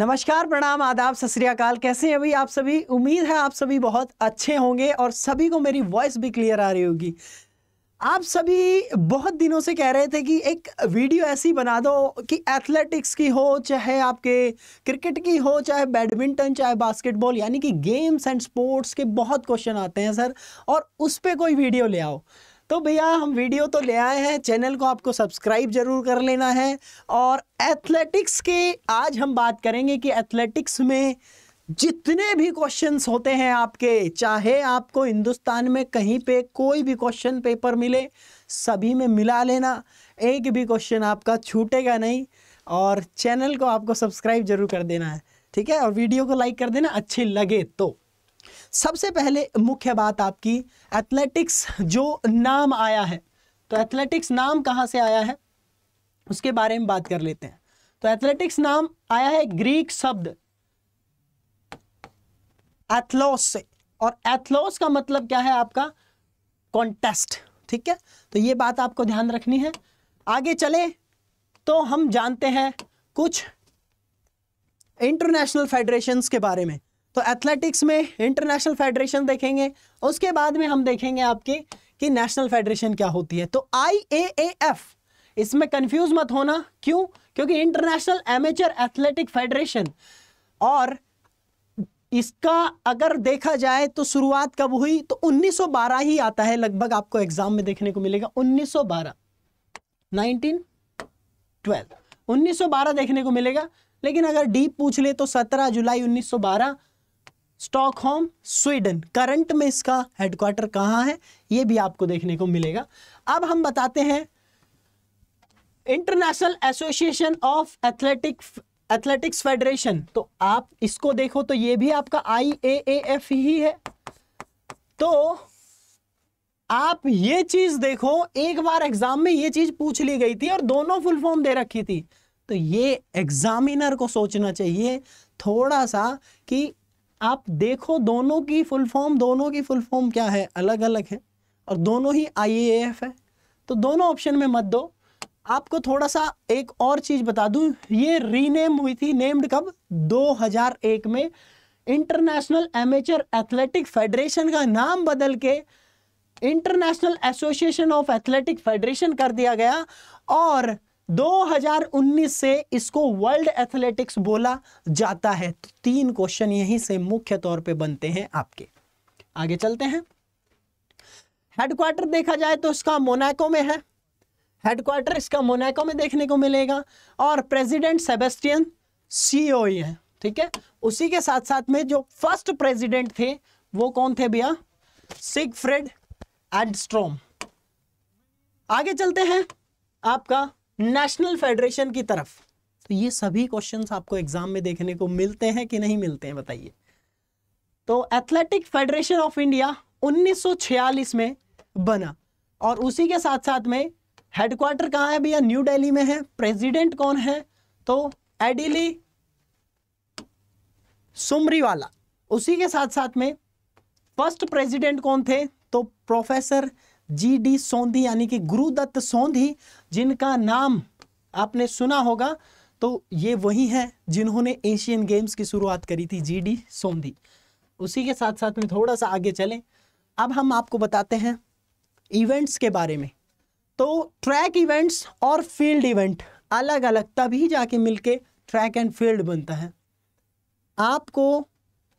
नमस्कार प्रणाम आदाब सत श्रीकाल कैसे हैं भाई आप सभी उम्मीद है आप सभी बहुत अच्छे होंगे और सभी को मेरी वॉइस भी क्लियर आ रही होगी आप सभी बहुत दिनों से कह रहे थे कि एक वीडियो ऐसी बना दो कि एथलेटिक्स की हो चाहे आपके क्रिकेट की हो चाहे बैडमिंटन चाहे बास्केटबॉल यानी कि गेम्स एंड स्पोर्ट्स के बहुत क्वेश्चन आते हैं सर और उस पर कोई वीडियो ले आओ तो भैया हम वीडियो तो ले आए हैं चैनल को आपको सब्सक्राइब जरूर कर लेना है और एथलेटिक्स के आज हम बात करेंगे कि एथलेटिक्स में जितने भी क्वेश्चंस होते हैं आपके चाहे आपको हिंदुस्तान में कहीं पे कोई भी क्वेश्चन पेपर मिले सभी में मिला लेना एक भी क्वेश्चन आपका छूटेगा नहीं और चैनल को आपको सब्सक्राइब जरूर कर देना है ठीक है और वीडियो को लाइक कर देना अच्छे लगे तो सबसे पहले मुख्य बात आपकी एथलेटिक्स जो नाम आया है तो एथलेटिक्स नाम कहां से आया है उसके बारे में बात कर लेते हैं तो एथलेटिक्स नाम आया है ग्रीक शब्द एथलॉस से और एथलॉस का मतलब क्या है आपका कॉन्टेस्ट ठीक है तो ये बात आपको ध्यान रखनी है आगे चले तो हम जानते हैं कुछ इंटरनेशनल फेडरेशंस के बारे में तो एथलेटिक्स में इंटरनेशनल फेडरेशन देखेंगे उसके बाद में हम देखेंगे आपके कि नेशनल फेडरेशन क्या होती है तो आई इसमें कंफ्यूज मत होना क्यों क्योंकि इंटरनेशनल एमेचर एथलेटिक फेडरेशन और इसका अगर देखा जाए तो शुरुआत कब हुई तो 1912 ही आता है लगभग आपको एग्जाम में देखने को मिलेगा 1912 1912 1912 देखने को मिलेगा लेकिन अगर डीप पूछ ले तो 17 जुलाई 1912 स्टॉकहोम स्वीडन करंट में इसका हेडक्वार्टर कहां है यह भी आपको देखने को मिलेगा अब हम बताते हैं international association of athletic athletics federation तो आप इसको देखो तो यह भी आपका आई ही है तो आप ये चीज देखो एक बार एग्जाम में ये चीज पूछ ली गई थी और दोनों फुल फॉर्म दे रखी थी तो ये एग्जामिनर को सोचना चाहिए थोड़ा सा कि आप देखो दोनों की फुल फॉर्म दोनों की फुल फॉर्म क्या है अलग अलग है और दोनों ही आई है तो दोनों ऑप्शन में मत दो आपको थोड़ा सा एक और चीज़ बता दूं ये रीनेम हुई थी नेम्ड कब 2001 में इंटरनेशनल एमेचर एथलेटिक फेडरेशन का नाम बदल के international association of athletic federation कर दिया गया और 2019 से इसको वर्ल्ड एथलेटिक्स बोला जाता है तो तीन क्वेश्चन यहीं से मुख्य तौर पे बनते हैं आपके आगे चलते हैं हेडक्वार्टर देखा जाए तो इसका मोनाको में है हेडक्वार्टर इसका मोनाको में देखने को मिलेगा और प्रेसिडेंट सेबेस्टियन सीओ है ठीक है उसी के साथ साथ में जो फर्स्ट प्रेसिडेंट थे वो कौन थे भैया सिगफ्रेड फ्रेड आगे चलते हैं आपका नेशनल फेडरेशन की तरफ तो ये सभी क्वेश्चन आपको एग्जाम में देखने को मिलते हैं कि नहीं मिलते हैं बताइए तो एथलेटिक फेडरेशन ऑफ इंडिया 1946 में बना और उसी के साथ साथ में हेडक्वार्टर कहाँ है भैया न्यू दिल्ली में है प्रेसिडेंट कौन है तो एडिली सुमरीवाला उसी के साथ साथ में फर्स्ट प्रेसिडेंट कौन थे तो प्रोफेसर जी डी सोंधी यानी कि गुरुदत्त सोंधी जिनका नाम आपने सुना होगा तो ये वही हैं जिन्होंने एशियन गेम्स की शुरुआत करी थी जी डी सोंधी उसी के साथ साथ में थोड़ा सा आगे चलें अब हम आपको बताते हैं इवेंट्स के बारे में तो ट्रैक इवेंट्स और फील्ड इवेंट अलग अलग तभी जाके मिलके ट्रैक एंड फील्ड बनता है आपको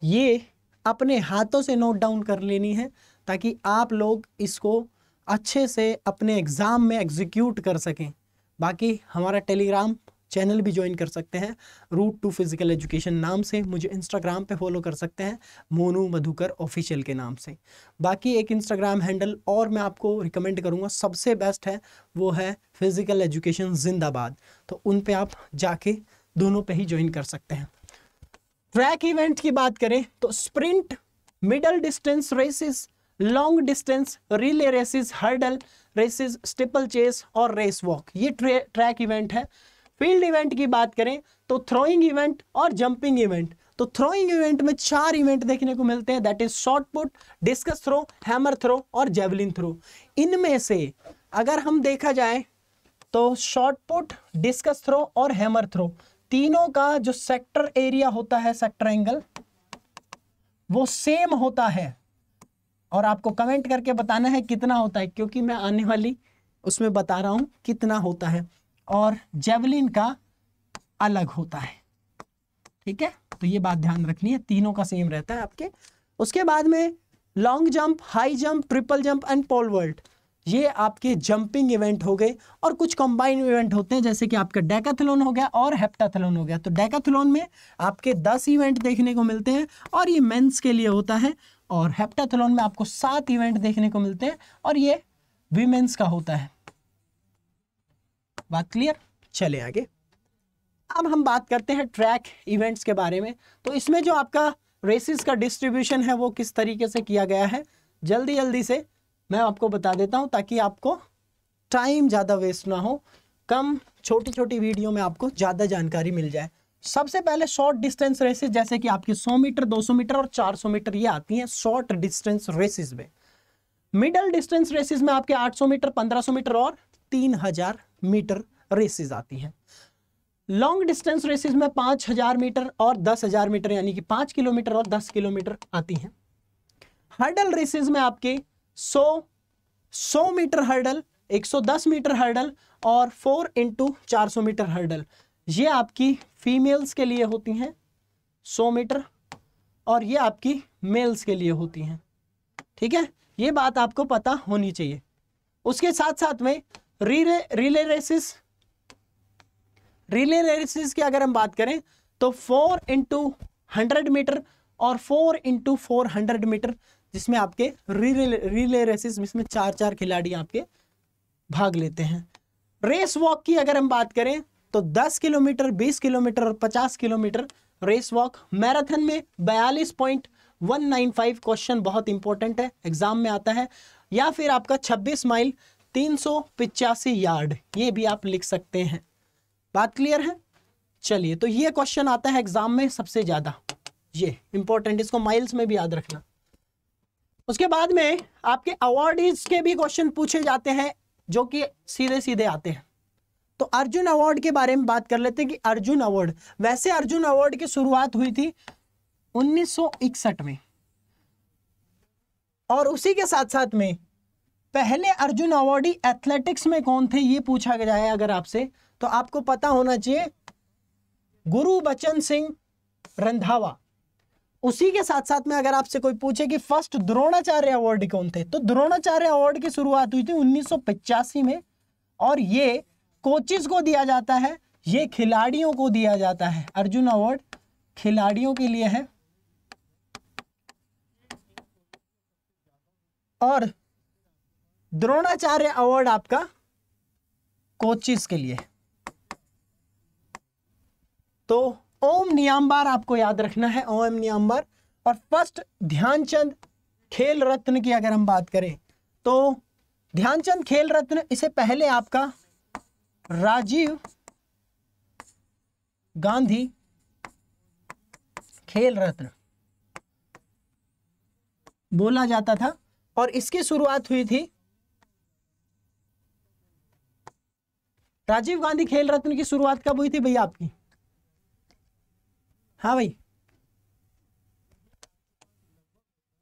ये अपने हाथों से नोट डाउन कर लेनी है ताकि आप लोग इसको अच्छे से अपने एग्ज़ाम में एग्जीक्यूट कर सकें बाकी हमारा टेलीग्राम चैनल भी ज्वाइन कर सकते हैं रूट टू फिज़िकल एजुकेशन नाम से मुझे इंस्टाग्राम पे फॉलो कर सकते हैं मोनू मधुकर ऑफिशियल के नाम से बाकी एक इंस्टाग्राम हैंडल और मैं आपको रिकमेंड करूँगा सबसे बेस्ट है वो है फिज़िकल एजुकेशन जिंदाबाद तो उन पे आप जाके दोनों पे ही ज्वाइन कर सकते हैं ट्रैक इवेंट की बात करें तो sprint middle distance races long distance relay races hurdle races steeple chase और रेस वॉक ये ट्रैक इवेंट है फील्ड इवेंट की बात करें तो थ्रोइंग इवेंट और जंपिंग इवेंट तो थ्रोइंग इवेंट में चार इवेंट देखने को मिलते हैं that is shot put discus throw hammer throw और जेवलिन थ्रो इनमें से अगर हम देखा जाए तो शॉर्ट पुट डिस्कस थ्रो और हैमर थ्रो तीनों का जो सेक्टर एरिया होता है सेक्टर एंगल वो सेम होता है और आपको कमेंट करके बताना है कितना होता है क्योंकि मैं आने वाली उसमें बता रहा हूं कितना होता है और जेवलिन का अलग होता है ठीक है तो ये बात ध्यान रखनी है तीनों का सेम रहता है आपके उसके बाद में long jump high jump triple jump and pole vault ये आपके जंपिंग इवेंट हो गए और कुछ कंबाइन इवेंट होते हैं जैसे कि आपका डेकाथलॉन हो गया और हेप्टाथलॉन हो गया तो डेकाथलॉन में आपके 10 इवेंट देखने को मिलते हैं और ये मेंस के लिए होता है और हेप्टाथलॉन में आपको सात इवेंट देखने को मिलते हैं और ये विमेन्स का होता है बात क्लियर चले आगे अब हम बात करते हैं ट्रैक इवेंट्स के बारे में तो इसमें जो आपका रेसिस का डिस्ट्रीब्यूशन है वो किस तरीके से किया गया है जल्दी जल्दी से मैं आपको बता देता हूं ताकि आपको टाइम ज़्यादा वेस्ट ना हो कम छोटी छोटी वीडियो में आपको ज़्यादा जानकारी मिल जाए सबसे पहले शॉर्ट डिस्टेंस रेसेस जैसे कि आपकी 100 मीटर 200 मीटर और 400 मीटर ये आती हैं शॉर्ट डिस्टेंस रेसेस में मिडल डिस्टेंस रेसेस में आपके 800 मीटर 1500 मीटर और 3000 मीटर रेसेस आती हैं लॉन्ग डिस्टेंस रेसेस में 5000 मीटर और 10000 मीटर यानी कि 5 किलोमीटर और 10 किलोमीटर आती हैं हर्डल रेसेस में आपके 100 100 मीटर हर्डल 110 मीटर हर्डल और 4 इंटू 400 मीटर हर्डल ये आपकी फीमेल्स के लिए होती हैं 100 मीटर और ये आपकी मेल्स के लिए होती हैं ठीक है ये बात आपको पता होनी चाहिए उसके साथ साथ में relay relay races relay races की अगर हम बात करें तो फोर इंटू हंड्रेड मीटर और four into four hundred metre जिसमें आपके रिले रिले रेसिस जिसमें चार चार खिलाड़ी आपके भाग लेते हैं रेस वॉक की अगर हम बात करें तो 10 किलोमीटर 20 किलोमीटर और 50 किलोमीटर रेस वॉक मैराथन में 42.195 क्वेश्चन बहुत इंपॉर्टेंट है एग्जाम में आता है या फिर आपका 26 माइल तीन यार्ड ये भी आप लिख सकते हैं बात क्लियर है चलिए तो ये क्वेश्चन आता है एग्जाम में सबसे ज़्यादा ये इंपॉर्टेंट इसको माइल्स में भी याद रखना उसके बाद में आपके अवार्ड के भी क्वेश्चन पूछे जाते हैं जो कि सीधे सीधे आते हैं तो अर्जुन अवार्ड के बारे में बात कर लेते हैं कि अर्जुन अवार्ड वैसे अर्जुन अवार्ड की शुरुआत हुई थी 1961 में और उसी के साथ साथ में पहले अर्जुन अवार्डी एथलेटिक्स में कौन थे ये पूछा जाए अगर आपसे तो आपको पता होना चाहिए गुरु बचन सिंह रंधावा उसी के साथ साथ में अगर आपसे कोई पूछे कि फर्स्ट द्रोणाचार्य अवार्ड कौन थे तो द्रोणाचार्य अवार्ड की शुरुआत हुई थी 1985 में और ये कोचिज को दिया जाता है ये खिलाड़ियों को दिया जाता है अर्जुन अवार्ड खिलाड़ियों के लिए है और द्रोणाचार्य अवार्ड आपका कोचिज के लिए तो ओम नियाम्बार आपको याद रखना है ओम नियाम्बार और फर्स्ट ध्यानचंद खेल रत्न की अगर हम बात करें तो ध्यानचंद खेल रत्न इसे पहले आपका राजीव गांधी खेल रत्न बोला जाता था और इसकी शुरुआत हुई थी राजीव गांधी खेल रत्न की शुरुआत कब हुई थी भैया आपकी हाँ भाई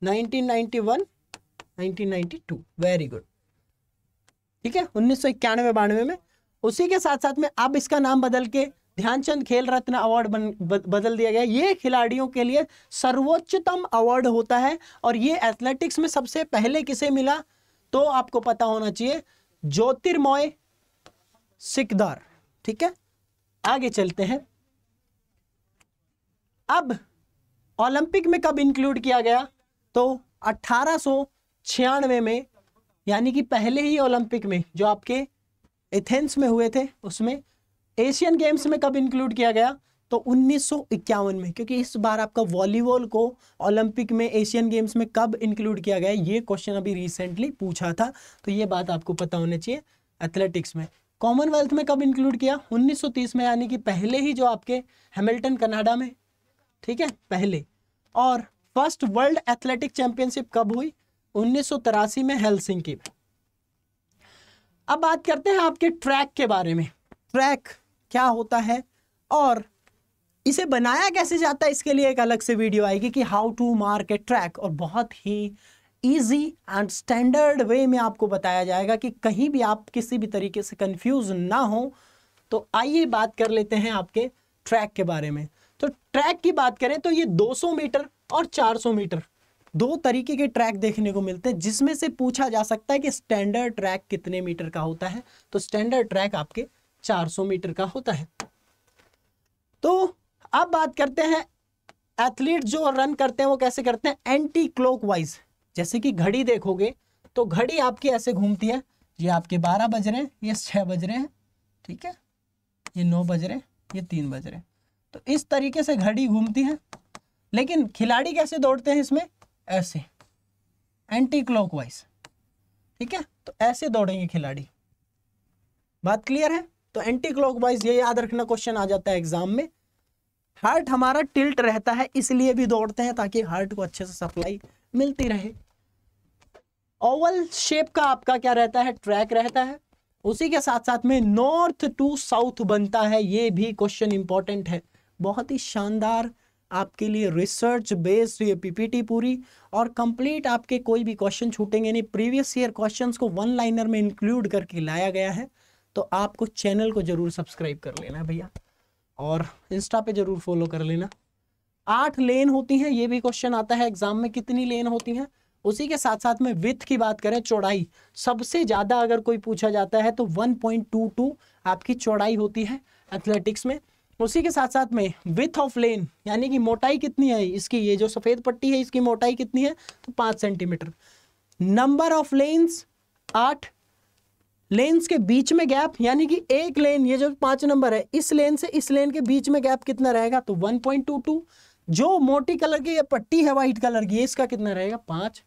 1991, 1992 वेरी गुड ठीक है उन्नीस सौ इक्यानवे बानवे में उसी के साथ साथ में अब इसका नाम बदल के ध्यानचंद खेल रत्न अवार्ड बदल दिया गया ये खिलाड़ियों के लिए सर्वोच्चतम अवार्ड होता है और ये एथलेटिक्स में सबसे पहले किसे मिला तो आपको पता होना चाहिए ज्योतिर्मोय सिकदार ठीक है आगे चलते हैं अब ओलंपिक में कब इंक्लूड किया गया तो अठारह में यानी कि पहले ही ओलंपिक में जो आपके एथेंस में हुए थे उसमें एशियन गेम्स में कब इंक्लूड किया गया तो उन्नीस में क्योंकि इस बार आपका वॉलीबॉल को ओलंपिक में एशियन गेम्स में कब इंक्लूड किया गया ये क्वेश्चन अभी रिसेंटली पूछा था तो ये बात आपको पता होना चाहिए एथलेटिक्स में कॉमनवेल्थ में कब इंक्लूड किया 1930 में यानी कि पहले ही जो आपके हैमिल्टन कनाडा में ठीक है पहले और फर्स्ट वर्ल्ड एथलेटिक चैंपियनशिप कब हुई उन्नीस में हेलसिंकी में अब बात करते हैं आपके ट्रैक के बारे में ट्रैक क्या होता है और इसे बनाया कैसे जाता है इसके लिए एक अलग से वीडियो आएगी कि how to mark a track और बहुत ही ईजी एंड स्टैंडर्ड वे में आपको बताया जाएगा कि कहीं भी आप किसी भी तरीके से कंफ्यूज ना हो तो आइए बात कर लेते हैं आपके ट्रैक के बारे में तो ट्रैक की बात करें तो ये 200 मीटर और 400 मीटर दो तरीके के ट्रैक देखने को मिलते हैं जिसमें से पूछा जा सकता है कि स्टैंडर्ड ट्रैक कितने मीटर का होता है तो स्टैंडर्ड ट्रैक आपके 400 मीटर का होता है तो अब बात करते हैं एथलीट जो रन करते हैं वो कैसे करते हैं एंटी क्लोक वाइज जैसे कि घड़ी देखोगे तो घड़ी आपकी ऐसे घूमती है ये आपके बारह बज रहे हैं ये छह बज रहे हैं ठीक है ये नौ बज रहे हैं ये तीन बज रहे हैं तो इस तरीके से घड़ी घूमती है लेकिन खिलाड़ी कैसे दौड़ते हैं इसमें ऐसे एंटी क्लॉकवाइज ठीक है तो ऐसे दौड़ेंगे खिलाड़ी बात क्लियर है तो एंटी क्लॉकवाइज ये याद रखना क्वेश्चन आ जाता है एग्जाम में हार्ट हमारा टिल्ट रहता है इसलिए भी दौड़ते हैं ताकि हार्ट को अच्छे से सप्लाई मिलती रहे ओवल शेप का आपका क्या रहता है ट्रैक रहता है उसी के साथ साथ में नॉर्थ टू साउथ बनता है ये भी क्वेश्चन इंपॉर्टेंट है बहुत ही शानदार आपके लिए रिसर्च बेस्ड तो ये पीपीटी पूरी और कंप्लीट आपके कोई भी क्वेश्चन छूटेंगे नहीं प्रीवियस ईयर क्वेश्चंस को वन लाइनर में इंक्लूड करके लाया गया है तो आपको चैनल को ज़रूर सब्सक्राइब कर लेना भैया और इंस्टा पे ज़रूर फॉलो कर लेना आठ लेन होती हैं ये भी क्वेश्चन आता है एग्जाम में कितनी लेन होती हैं उसी के साथ साथ में विथ की बात करें चौड़ाई सबसे ज़्यादा अगर कोई पूछा जाता है तो वन आपकी चौड़ाई होती है एथलेटिक्स में उसी के साथ साथ में विथ ऑफ लेन यानी कि मोटाई कितनी है इसकी ये जो सफ़ेद पट्टी है इसकी मोटाई कितनी है तो पांच सेंटीमीटर नंबर ऑफ लेन्स आठ लेन्स के बीच में गैप यानी कि एक लेन ये जो पांच नंबर है इस लेन से इस लेन के बीच में गैप कितना रहेगा तो 1.22 जो मोटी कलर की ये पट्टी है वाइट कलर की इसका कितना रहेगा पांच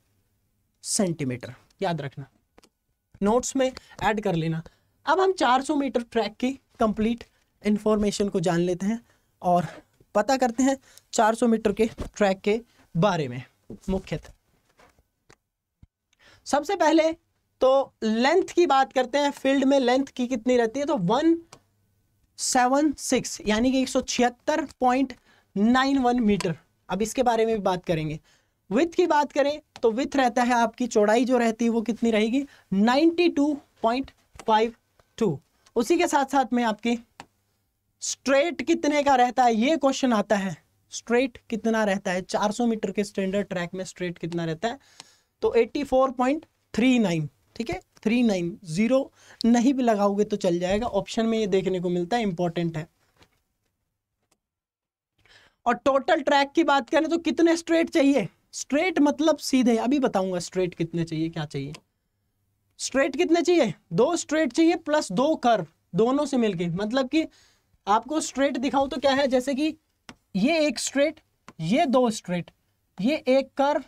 सेंटीमीटर याद रखना नोट्स में ऐड कर लेना अब हम 400 मीटर ट्रैक की कंप्लीट इन्फॉर्मेशन को जान लेते हैं और पता करते हैं 400 मीटर के ट्रैक के बारे में मुख्यतः सबसे पहले तो लेंथ की बात करते हैं फील्ड में लेंथ की कितनी रहती है तो वन सेवन सिक्स यानी कि एक सौ छिहत्तर पॉइंट नाइन वन मीटर अब इसके बारे में भी बात करेंगे विथ की बात करें तो विथ रहता है आपकी चौड़ाई जो रहती है वो कितनी रहेगी ninety two point five two उसी के साथ साथ में आपकी स्ट्रेट कितने का रहता है ये क्वेश्चन आता है स्ट्रेट कितना रहता है 400 मीटर के स्टैंडर्ड ट्रैक में स्ट्रेट कितना रहता है तो 84.39 ठीक है 390 नहीं भी लगाओगे तो चल जाएगा ऑप्शन में ये देखने को मिलता है इंपॉर्टेंट है और टोटल ट्रैक की बात करें तो कितने स्ट्रेट चाहिए स्ट्रेट मतलब सीधे अभी बताऊंगा स्ट्रेट कितने चाहिए क्या चाहिए स्ट्रेट कितने चाहिए दो स्ट्रेट चाहिए प्लस दो कर्व दोनों से मिलके मतलब कि आपको स्ट्रेट दिखाऊं तो क्या है जैसे कि ये एक स्ट्रेट ये दो स्ट्रेट ये एक कर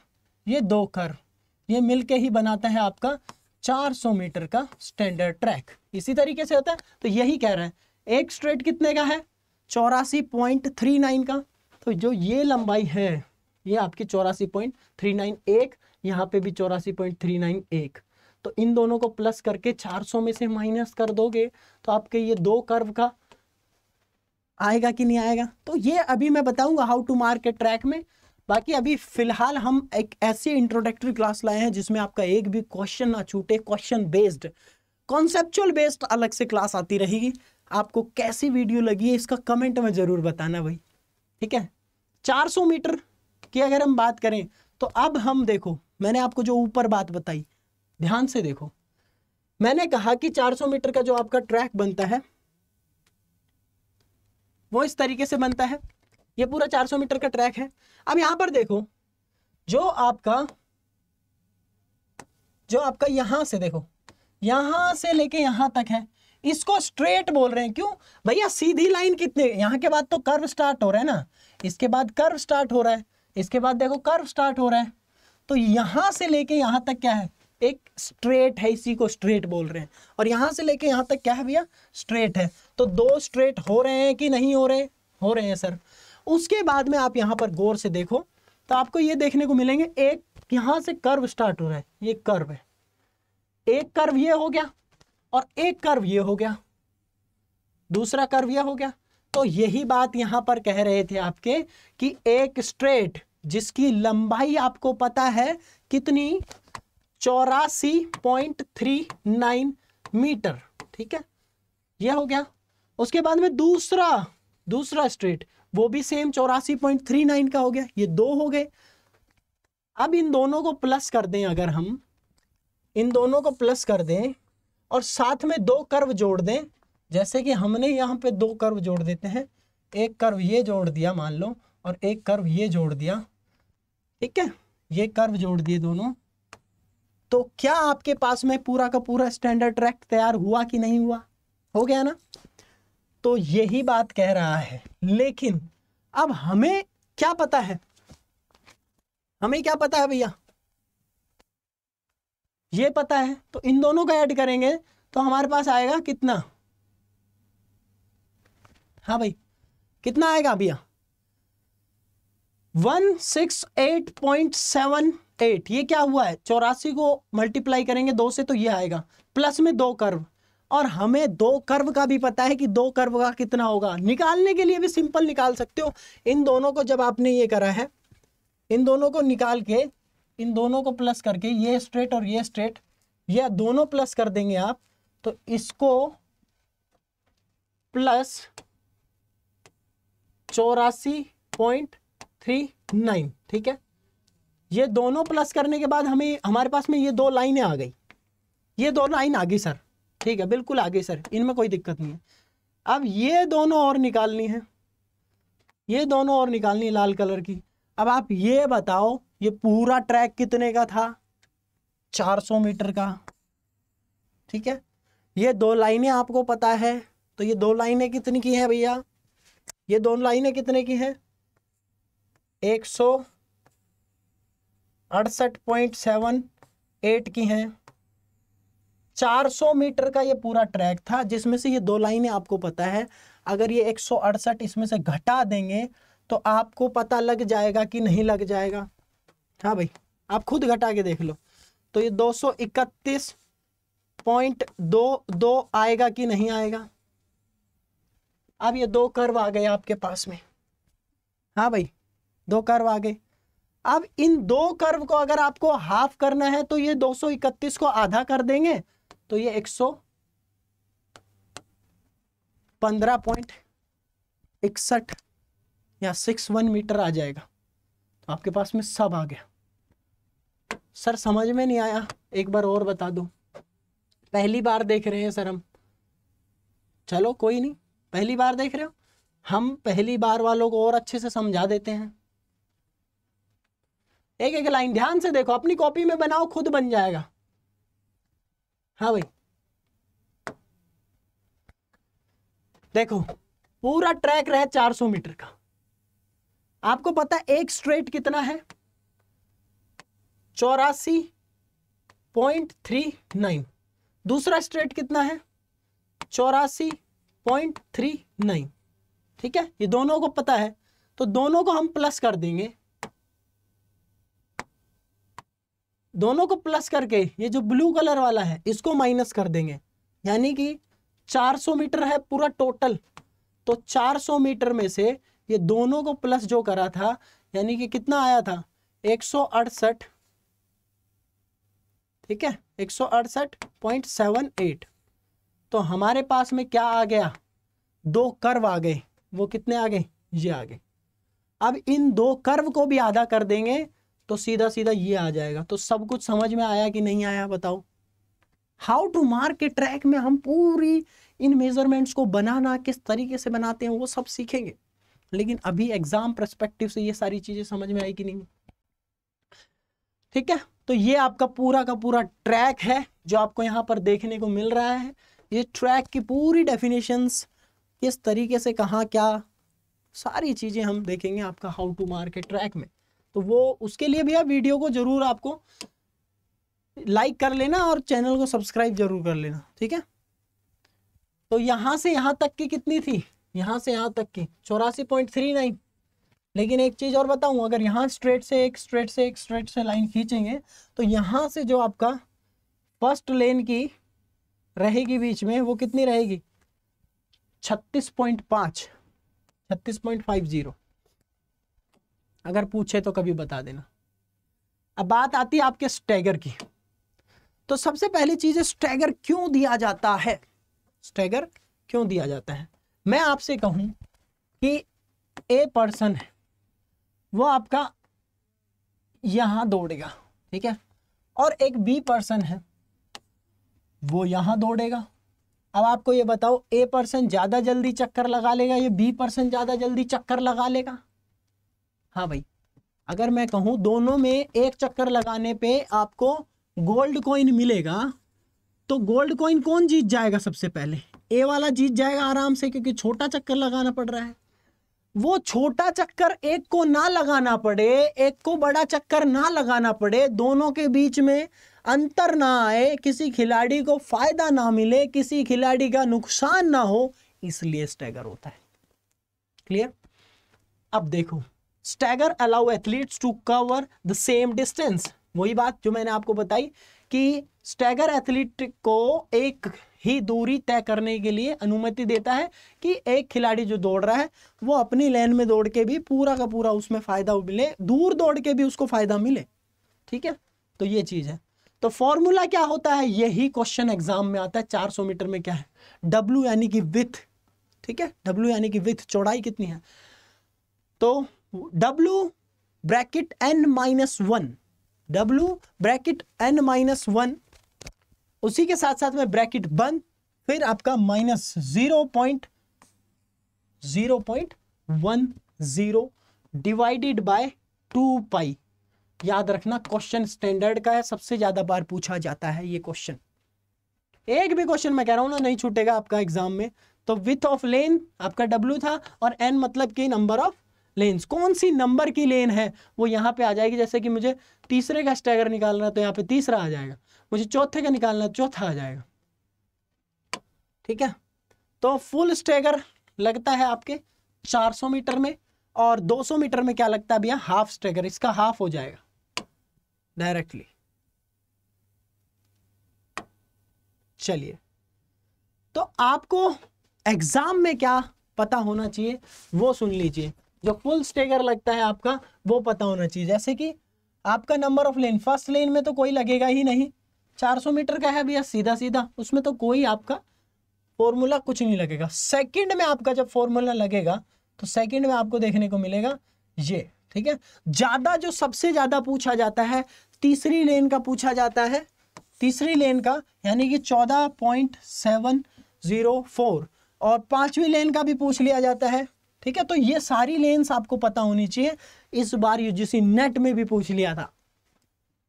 ये दो कर ये मिलके ही बनाता है आपका 400 मीटर का स्टैंडर्ड ट्रैक इसी तरीके से होता है तो यही कह रहे हैं एक स्ट्रेट कितने का है चौरासी पॉइंट थ्री नाइन का तो जो ये लंबाई है ये आपकी चौरासी पॉइंट थ्री नाइन एक यहाँ पे भी चौरासी पॉइंट थ्री नाइन एक तो इन दोनों को प्लस करके 400 में से माइनस कर दोगे तो आपके ये दो कर्व का आएगा कि नहीं आएगा तो ये अभी मैं बताऊंगा हाउ टू मार्क के ट्रैक में बाकी अभी फिलहाल हम एक ऐसी इंट्रोडक्टरी क्लास लाए हैं जिसमें आपका एक भी क्वेश्चन ना छूटे क्वेश्चन बेस्ड कॉन्सेप्चुअल बेस्ड अलग से क्लास आती रहेगी आपको कैसी वीडियो लगी है इसका कमेंट में ज़रूर बताना भाई ठीक है 400 मीटर की अगर हम बात करें तो अब हम देखो मैंने आपको जो ऊपर बात बताई ध्यान से देखो मैंने कहा कि 400 मीटर का जो आपका ट्रैक बनता है वो इस तरीके से बनता है ये पूरा 400 मीटर का ट्रैक है अब यहां पर देखो जो आपका जो आपका यहां से देखो यहां से लेके यहां तक है इसको स्ट्रेट बोल रहे हैं क्यों भैया सीधी लाइन कितने यहां के बाद तो कर्व स्टार्ट हो रहा है ना इसके बाद कर्व स्टार्ट हो रहा है इसके बाद देखो कर्व स्टार्ट हो रहा है तो यहां से लेके यहां तक क्या है एक स्ट्रेट है इसी को स्ट्रेट बोल रहे हैं और यहां से लेके यहां तक क्या है भैया स्ट्रेट है तो दो स्ट्रेट हो रहे हैं कि नहीं हो रहे हो रहे हैं सर उसके बाद में आप यहां पर गौर से देखो तो आपको ये देखने को मिलेंगे एक यहां से कर्व स्टार्ट हो रहा है ये कर्व है एक कर्व ये हो गया और एक कर्व ये हो गया दूसरा कर्व यह हो गया तो यही बात यहां पर कह रहे थे आपके कि एक स्ट्रेट जिसकी लंबाई आपको पता है कितनी चौरासी पॉइंट थ्री नाइन मीटर ठीक है यह हो गया उसके बाद में दूसरा दूसरा स्ट्रेट वो भी सेम चौरासी पॉइंट थ्री नाइन का हो गया ये दो हो गए अब इन दोनों को प्लस कर दें अगर हम इन दोनों को प्लस कर दें और साथ में दो कर्व जोड़ दें जैसे कि हमने यहाँ पे दो कर्व जोड़ देते हैं एक कर्व ये जोड़ दिया मान लो और एक कर्व ये जोड़ दिया ठीक है ये कर्व जोड़ दिए दोनों तो क्या आपके पास में पूरा का पूरा स्टैंडर्ड ट्रैक्ट तैयार हुआ कि नहीं हुआ हो गया ना तो यही बात कह रहा है लेकिन अब हमें क्या पता है हमें क्या पता है भैया ये पता है तो इन दोनों का ऐड करेंगे तो हमारे पास आएगा कितना हाँ भाई कितना आएगा भैया one six eight point seven eight ये क्या हुआ है चौरासी को मल्टीप्लाई करेंगे दो से तो ये आएगा प्लस में दो कर्व और हमें दो कर्व का भी पता है कि दो कर्व का कितना होगा निकालने के लिए भी सिंपल निकाल सकते हो इन दोनों को जब आपने ये करा है इन दोनों को निकाल के इन दोनों को प्लस करके ये स्ट्रेट और ये स्ट्रेट या दोनों प्लस कर देंगे आप तो इसको प्लस चौरासी पॉइंट थ्री नाइन ठीक है ये दोनों प्लस करने के बाद हमें हमारे पास में ये दो लाइनें आ गई ये दो लाइन आ गई सर ठीक है बिल्कुल आ गई सर इनमें कोई दिक्कत नहीं है अब ये दोनों और निकालनी है ये दोनों और निकालनी है लाल कलर की अब आप ये बताओ ये पूरा ट्रैक कितने का था 400 मीटर का ठीक है ये दो लाइनें आपको पता है तो ये दो लाइनें कितनी की हैं भैया ये दो लाइनें कितने की हैं एक सौ अड़सठ पॉइंट सेवन एट की हैं 400 मीटर का ये पूरा ट्रैक था जिसमें से ये दो लाइनें आपको पता है अगर ये एक इसमें से घटा देंगे तो आपको पता लग जाएगा कि नहीं लग जाएगा हाँ भाई आप खुद घटा के देख लो तो ये इकतीस पॉइंट दो दो आएगा कि नहीं आएगा अब ये दो कर्व आ गए आपके पास में हाँ भाई दो कर्व आ गए अब इन दो कर्व को अगर आपको हाफ करना है तो ये 231 को आधा कर देंगे तो ये 115 पॉइंट इकसठ या 61 मीटर आ जाएगा तो आपके पास में सब आ गया सर समझ में नहीं आया एक बार और बता दो पहली बार देख रहे हैं सर हम चलो कोई नहीं पहली बार देख रहे हो हम पहली बार वालों को और अच्छे से समझा देते हैं एक एक लाइन ध्यान से देखो अपनी कॉपी में बनाओ खुद बन जाएगा हाँ भाई देखो पूरा ट्रैक रहे 400 मीटर का आपको पता है एक स्ट्रेट कितना है चौरासी पॉइंट थ्री नाइन दूसरा स्ट्रेट कितना है चौरासी पॉइंट थ्री नाइन ठीक है ये दोनों को पता है तो दोनों को हम प्लस कर देंगे दोनों को प्लस करके ये जो ब्लू कलर वाला है इसको माइनस कर देंगे यानी कि 400 मीटर है पूरा टोटल तो 400 मीटर में से ये दोनों को प्लस जो करा था यानी कि कितना आया था एक ठीक है एक तो हमारे पास में क्या आ गया दो कर्व आ गए वो कितने आ गए ये आ गए अब इन दो कर्व को भी आधा कर देंगे तो सीधा सीधा ये आ जाएगा तो सब कुछ समझ में आया कि नहीं आया बताओ हाउ टू मार्क के ट्रैक में हम पूरी इन मेजरमेंट्स को बनाना किस तरीके से बनाते हैं वो सब सीखेंगे लेकिन अभी एग्जाम परस्पेक्टिव से ये सारी चीजें समझ में आई कि नहीं ठीक है तो ये आपका पूरा का पूरा ट्रैक है जो आपको यहाँ पर देखने को मिल रहा है ये ट्रैक की पूरी डेफिनेशंस किस तरीके से कहाँ क्या सारी चीज़ें हम देखेंगे आपका हाउ टू मार्केट ट्रैक में तो वो उसके लिए आप वीडियो को जरूर आपको लाइक कर लेना और चैनल को सब्सक्राइब जरूर कर लेना ठीक है तो यहां से यहां तक की कितनी थी यहाँ से यहाँ तक की चौरासी पॉइंट थ्री नाइन लेकिन एक चीज़ और बताऊं अगर यहाँ स्ट्रेट से एक स्ट्रेट से एक स्ट्रेट से लाइन खींचेंगे तो यहाँ से जो आपका फर्स्ट लेन की रहेगी बीच में वो कितनी रहेगी छत्तीस पॉइंट पांच छत्तीस पॉइंट फाइव जीरो अगर पूछे तो कभी बता देना अब बात आती है आपके स्टैगर की तो सबसे पहली चीज है स्टैगर क्यों दिया जाता है स्टैगर क्यों दिया जाता है मैं आपसे कहूं कि ए पर्सन है वो आपका यहां दौड़ेगा ठीक है और एक बी पर्सन है वो यहां दौड़ेगा अब आपको ये बताओ ए पर्सन ज़्यादा जल्दी चक्कर लगा लेगा ये बी पर्सन ज़्यादा जल्दी चक्कर लगा लेगा हाँ भाई अगर मैं कहूँ दोनों में एक चक्कर लगाने पे आपको गोल्ड कॉइन मिलेगा तो गोल्ड कॉइन कौन जीत जाएगा सबसे पहले ए वाला जीत जाएगा आराम से क्योंकि छोटा चक्कर लगाना पड़ रहा है वो छोटा चक्कर एक को ना लगाना पड़े एक को बड़ा चक्कर ना लगाना पड़े दोनों के बीच में अंतर ना आए किसी खिलाड़ी को फायदा ना मिले किसी खिलाड़ी का नुकसान ना हो इसलिए स्टैगर होता है क्लियर अब देखो stagger allow athletes to cover the same distance वही बात जो मैंने आपको बताई कि स्टैगर एथलीट को एक ही दूरी तय करने के लिए अनुमति देता है कि एक खिलाड़ी जो दौड़ रहा है वो अपनी लेन में दौड़ के भी पूरा का पूरा उसमें फ़ायदा मिले दूर दौड़ के भी उसको फ़ायदा मिले ठीक है तो ये चीज़ है तो फॉर्मूला क्या होता है यही क्वेश्चन एग्जाम में आता है 400 मीटर में क्या है डब्ल्यू यानी कि विथ ठीक है डब्ल्यू यानी कि विथ चौड़ाई कितनी है तो w bracket N minus one w bracket N minus one उसी के साथ साथ में ब्रैकेट बंद फिर आपका minus zero point zero point one zero divided by two pi याद रखना क्वेश्चन स्टैंडर्ड का है सबसे ज्यादा बार पूछा जाता है ये क्वेश्चन एक भी क्वेश्चन मैं कह रहा हूं ना नहीं छूटेगा आपका एग्जाम में तो विथ ऑफ लेन आपका डब्ल्यू था और एन मतलब कि नंबर ऑफ लेन कौन सी नंबर की लेन है वो यहाँ पे आ जाएगी जैसे कि मुझे तीसरे का स्टैगर निकालना है तो यहाँ पे तीसरा आ जाएगा मुझे चौथे का निकालना है चौथा आ जाएगा ठीक है तो फुल स्टेगर लगता है आपके 400 मीटर में और 200 मीटर में क्या लगता है भैया हाफ स्टेगर इसका हाफ हो जाएगा डायरेक्टली चलिए तो आपको एग्जाम में क्या पता होना चाहिए वो सुन लीजिए जो फुल स्टेगर लगता है आपका वो पता होना चाहिए जैसे कि आपका number of lane first lane में तो कोई लगेगा ही नहीं 400 मीटर का है भैया सीधा सीधा उसमें तो कोई आपका फॉर्मूला कुछ नहीं लगेगा सेकंड में आपका जब फॉर्मूला लगेगा तो सेकंड में आपको देखने को मिलेगा ये ठीक है ज़्यादा जो सबसे ज़्यादा पूछा जाता है तीसरी लेन का पूछा जाता है तीसरी लेन का यानी कि चौदह पॉइंट सेवन जीरो फोर और पांचवी लेन का भी पूछ लिया जाता है ठीक है तो ये सारी लेंस आपको पता होनी चाहिए इस बार यूजीसी नेट में भी पूछ लिया था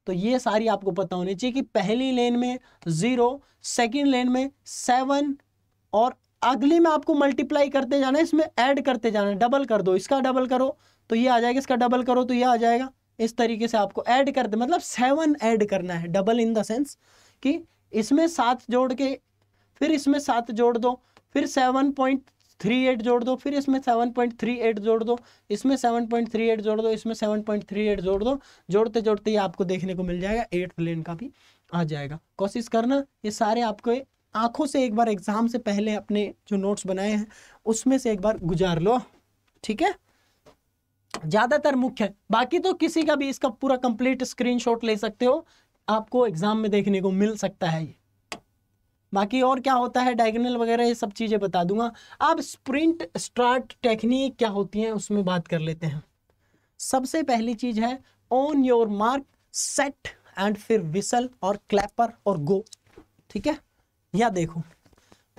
तो ये सारी आपको पता होनी चाहिए कि पहली लेन में जीरो सेकेंड लेन में सेवन और अगली में आपको मल्टीप्लाई करते जाना है इसमें ऐड करते जाना है डबल कर दो इसका डबल करो तो ये आ जाएगा इसका डबल करो तो ये आ जाएगा इस तरीके से आपको ऐड कर दे मतलब सेवन ऐड करना है डबल इन द सेंस कि इसमें सात जोड़ के फिर इसमें सात जोड़ दो फिर सेवन पॉइंट थ्री एट जोड़ दो फिर इसमें सेवन पॉइंट थ्री एट जोड़ दो इसमें सेवन पॉइंट थ्री एट जोड़ दो इसमें सेवन पॉइंट थ्री एट जोड़ दो जोड़ते जोड़ते ही आपको देखने को मिल जाएगा एट प्लेन का भी आ जाएगा कोशिश करना ये सारे आपको आंखों से एक बार एग्जाम से पहले अपने जो नोट्स बनाए हैं उसमें से एक बार गुजार लो ठीक है ज़्यादातर मुख्य है बाकी तो किसी का भी इसका पूरा कंप्लीट स्क्रीनशॉट ले सकते हो आपको एग्जाम में देखने को मिल सकता है ये बाकी और क्या होता है डायगनल वगैरह ये सब चीज़ें बता दूंगा अब स्प्रिंट स्टार्ट टेक्निक क्या होती है उसमें बात कर लेते हैं सबसे पहली चीज़ है on your mark set and फिर विसल और क्लैपर और गो ठीक है या देखो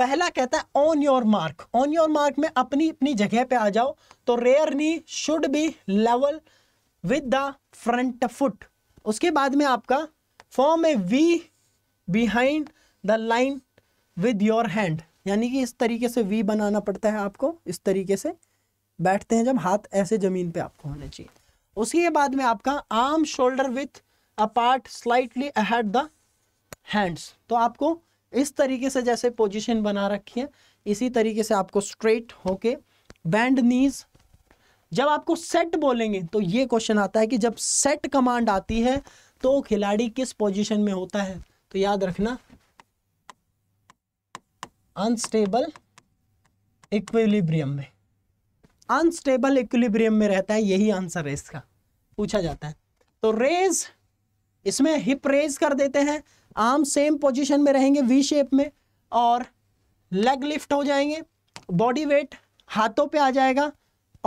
पहला कहता है on your mark on your mark में अपनी अपनी जगह पे आ जाओ तो rear knee should be level with the front foot उसके बाद में आपका form a V behind the line with your hand यानी कि इस तरीके से वी बनाना पड़ता है आपको इस तरीके से बैठते हैं जब हाथ ऐसे ज़मीन पे आपको होने चाहिए उसी के बाद में आपका arm shoulder with a part slightly ahead the hands तो आपको इस तरीके से जैसे पोजीशन बना रखी है इसी तरीके से आपको स्ट्रेट होके बैंड नीज जब आपको सेट बोलेंगे तो ये क्वेश्चन आता है कि जब सेट कमांड आती है तो खिलाड़ी किस पोजीशन में होता है तो याद रखना अनस्टेबल इक्विलिब्रियम में अनस्टेबल इक्विलिब्रियम में रहता है यही आंसर है इसका पूछा जाता है तो रेज इसमें हिप रेज कर देते हैं आर्म सेम पोजीशन में रहेंगे वी शेप में और लेग लिफ्ट हो जाएंगे बॉडी वेट हाथों पे आ जाएगा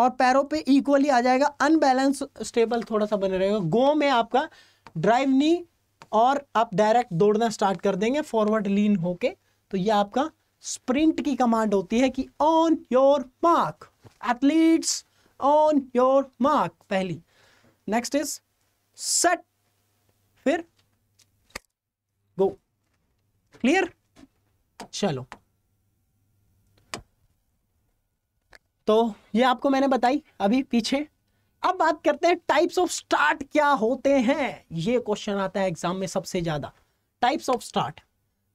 और पैरों पे इक्वली आ जाएगा अनबैलेंस स्टेबल थोड़ा सा बने रहेगा गो में आपका ड्राइव नी और आप डायरेक्ट दौड़ना स्टार्ट कर देंगे फॉरवर्ड लीन होके तो ये आपका स्प्रिंट की कमांड होती है कि on your mark athletes on your mark पहली नेक्स्ट इज सेट फिर गो क्लियर चलो तो ये आपको मैंने बताई अभी पीछे अब बात करते हैं टाइप्स ऑफ स्टार्ट क्या होते हैं ये क्वेश्चन आता है एग्जाम में सबसे ज्यादा टाइप्स ऑफ स्टार्ट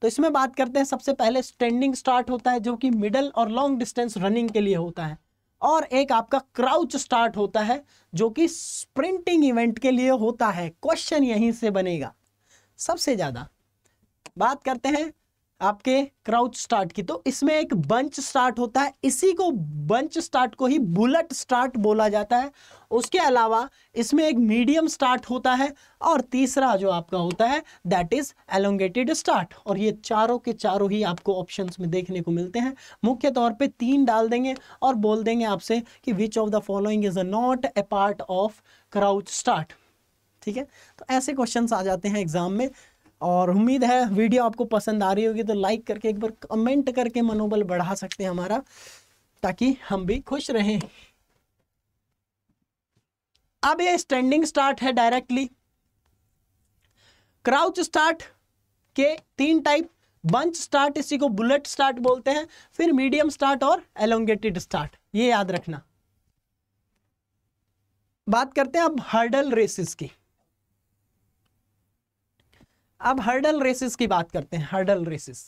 तो इसमें बात करते हैं सबसे पहले स्टैंडिंग स्टार्ट होता है जो कि मिडल और लॉन्ग डिस्टेंस रनिंग के लिए होता है और एक आपका क्राउच स्टार्ट होता है जो कि स्प्रिंटिंग इवेंट के लिए होता है क्वेश्चन यहीं से बनेगा सबसे ज़्यादा बात करते हैं आपके क्राउच स्टार्ट की तो इसमें एक बंच स्टार्ट होता है इसी को बंच स्टार्ट को ही बुलेट स्टार्ट बोला जाता है उसके अलावा इसमें एक मीडियम स्टार्ट होता है और तीसरा जो आपका होता है दैट इज एलोंगेटेड स्टार्ट और ये चारों के चारों ही आपको ऑप्शंस में देखने को मिलते हैं मुख्य तौर पे तीन डाल देंगे और बोल देंगे आपसे कि which of the following is a not a part of crouch start ठीक है तो ऐसे क्वेश्चंस आ जाते हैं एग्जाम में और उम्मीद है वीडियो आपको पसंद आ रही होगी तो लाइक करके एक बार कमेंट करके मनोबल बढ़ा सकते हैं हमारा ताकि हम भी खुश रहें अब ये स्टैंडिंग स्टार्ट है डायरेक्टली क्राउच स्टार्ट के तीन टाइप बंच स्टार्ट इसी को बुलेट स्टार्ट बोलते हैं फिर मीडियम स्टार्ट और एलोंगेटेड स्टार्ट ये याद रखना बात करते हैं अब हर्डल रेसेस की अब हर्डल रेसिस की बात करते हैं हर्डल रेसिस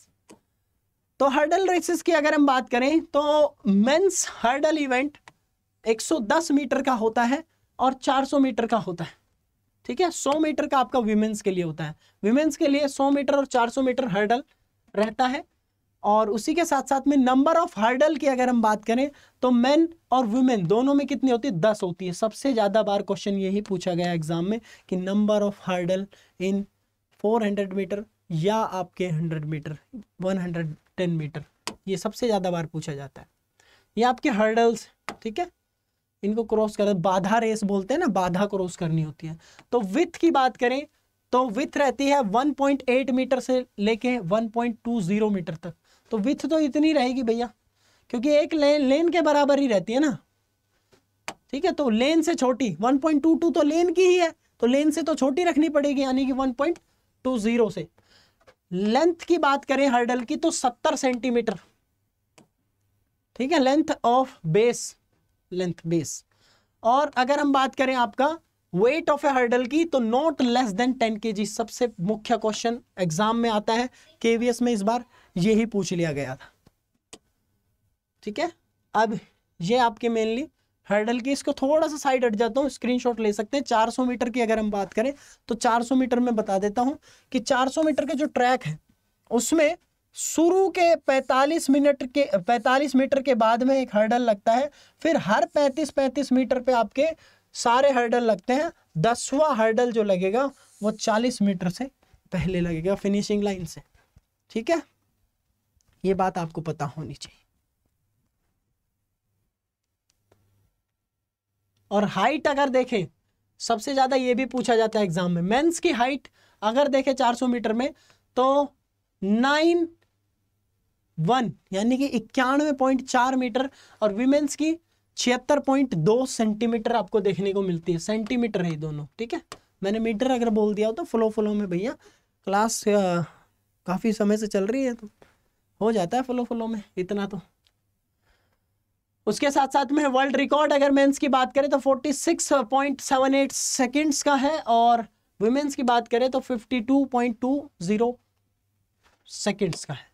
तो हर्डल रेसिस की अगर हम बात करें तो मेंस हर्डल इवेंट 110 मीटर का होता है और 400 मीटर का होता है ठीक है 100 मीटर का आपका वीमेंस के लिए होता है वीमेंस के लिए 100 मीटर और 400 मीटर हर्डल रहता है और उसी के साथ साथ में नंबर ऑफ हर्डल की अगर हम बात करें तो मेन और वुमेन दोनों में कितनी होती है दस होती है सबसे ज़्यादा बार क्वेश्चन यही पूछा गया एग्जाम में कि number of hurdle in four hundred metre या आपके hundred metre one hundred ten metre ये सबसे ज़्यादा बार पूछा जाता है ये आपके हर्डल्स ठीक है इनको क्रॉस कर बाधा रेस बोलते हैं ना बाधा क्रॉस करनी होती है तो विथ की बात करें तो विथ रहती है 1.8 मीटर से लेके 1.20 मीटर तक तो विथ तो इतनी रहेगी भैया क्योंकि एक लेन लेन के बराबर ही रहती है ना ठीक है तो लेन से छोटी 1.22 तो लेन की ही है तो लेन से तो छोटी रखनी पड़ेगी यानी कि टू जीरो से लेंथ की बात करें हर्डल की तो सत्तर सेंटीमीटर ठीक है length of base length base और अगर हम बात करें आपका वेट ऑफ ए हर्डल की तो नॉट लेस देन टेन के जी सबसे मुख्य क्वेश्चन एग्जाम में आता है केवीएस में इस बार यही पूछ लिया गया था ठीक है अब ये आपके मेनली हर्डल की इसको थोड़ा सा साइड हट जाता हूँ स्क्रीनशॉट ले सकते हैं 400 मीटर की अगर हम बात करें तो 400 मीटर में बता देता हूँ कि 400 मीटर का जो ट्रैक है उसमें शुरू के 45 मिनट के 45 मीटर के बाद में एक हर्डल लगता है फिर हर 35-35 मीटर पे आपके सारे हर्डल लगते हैं दसवा हर्डल जो लगेगा वो 40 मीटर से पहले लगेगा फिनिशिंग लाइन से ठीक है ये बात आपको पता होनी चाहिए और हाइट अगर देखें सबसे ज़्यादा ये भी पूछा जाता है एग्जाम में मेंस की हाइट अगर देखें 400 मीटर में तो नाइन वन यानी कि इक्यानवे पॉइंट चार मीटर और वीमेंस की छिहत्तर पॉइंट दो सेंटीमीटर आपको देखने को मिलती है सेंटीमीटर है दोनों ठीक है मैंने मीटर अगर बोल दिया हो तो फ्लो फ्लो में भैया क्लास काफ़ी समय से चल रही है तो हो जाता है फ्लो फ्लो में इतना तो उसके साथ साथ में वर्ल्ड रिकॉर्ड अगर मेंस की बात करें तो 46.78 सेकंड्स का है और वुमेन्स की बात करें तो 52.20 सेकंड्स का है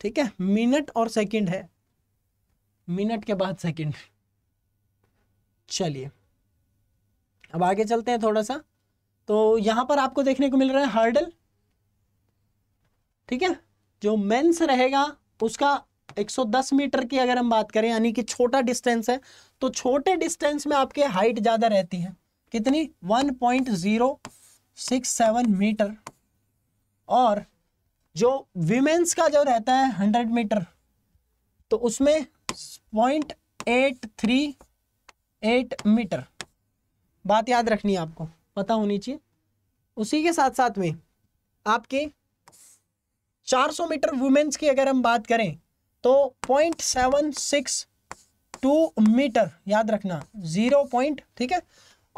ठीक है मिनट और सेकंड है मिनट के बाद सेकंड चलिए अब आगे चलते हैं थोड़ा सा तो यहां पर आपको देखने को मिल रहा है हर्डल ठीक है जो मेंस रहेगा उसका 110 मीटर की अगर हम बात करें यानी कि छोटा डिस्टेंस है तो छोटे डिस्टेंस में आपके हाइट ज़्यादा रहती है कितनी 1.067 मीटर और जो विमेंस का जो रहता है 100 मीटर तो उसमें 0.838 मीटर बात याद रखनी है आपको पता होनी चाहिए उसी के साथ साथ में आपके 400 मीटर वुमेन्स की अगर हम बात करें तो point seven six two metre याद रखना जीरो पॉइंट ठीक है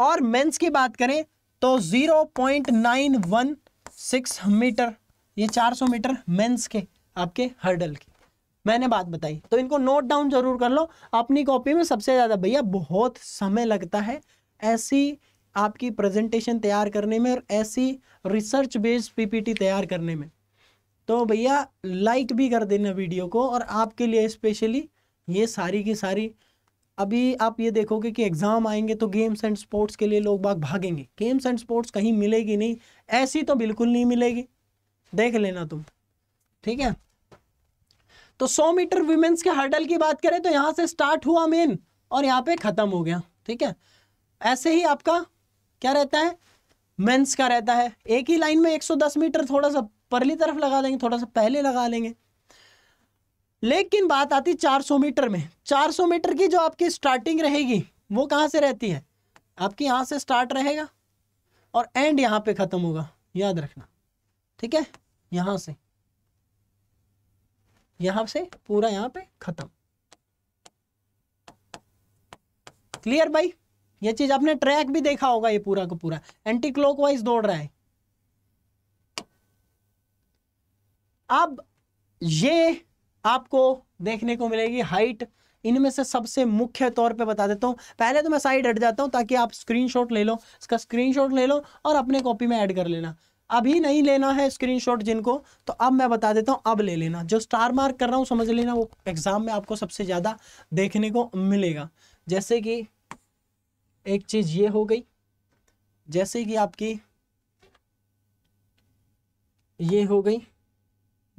और मेंस की बात करें तो zero point nine one six metre ये चार सौ मीटर मेंस के आपके हर्डल की मैंने बात बताई तो इनको नोट डाउन जरूर कर लो अपनी कॉपी में सबसे ज़्यादा भैया बहुत समय लगता है ऐसी आपकी प्रेजेंटेशन तैयार करने में और ऐसी रिसर्च बेस्ड पीपीटी तैयार करने में तो भैया लाइक भी कर देना वीडियो को और आपके लिए स्पेशली ये सारी की सारी अभी आप ये देखोगे कि एग्ज़ाम आएंगे तो गेम्स एंड स्पोर्ट्स के लिए लोग बाग भागेंगे गेम्स एंड स्पोर्ट्स कहीं मिलेगी नहीं ऐसी तो बिल्कुल नहीं मिलेगी देख लेना तुम ठीक है तो 100 मीटर वुमेन्स के हर्डल की बात करें तो यहाँ से स्टार्ट हुआ मेन और यहाँ पे ख़त्म हो गया ठीक है ऐसे ही आपका क्या रहता है मेंस का रहता है एक ही लाइन में 110 मीटर थोड़ा सा परली तरफ लगा देंगे थोड़ा सा पहले लगा लेंगे लेकिन बात आती 400 मीटर में 400 मीटर की जो आपकी स्टार्टिंग रहेगी वो कहाँ से रहती है आपकी यहाँ से स्टार्ट रहेगा और एंड यहाँ पे ख़त्म होगा याद रखना ठीक है यहाँ से यहाँ से पूरा यहाँ पे ख़त्म क्लियर भाई ये चीज़ आपने ट्रैक भी देखा होगा ये पूरा का पूरा एंटी क्लॉकवाइज दौड़ रहा है अब ये आपको देखने को मिलेगी हाइट इनमें से सबसे मुख्य तौर पे बता देता हूँ पहले तो मैं साइड हट जाता हूँ ताकि आप स्क्रीनशॉट ले लो इसका स्क्रीनशॉट ले लो और अपने कॉपी में ऐड कर लेना अभी नहीं लेना है स्क्रीनशॉट जिनको तो अब मैं बता देता हूँ अब ले लेना जो स्टार मार्क कर रहा हूँ समझ लेना वो एग्ज़ाम में आपको सबसे ज़्यादा देखने को मिलेगा जैसे कि एक चीज़ ये हो गई जैसे कि आपकी ये हो गई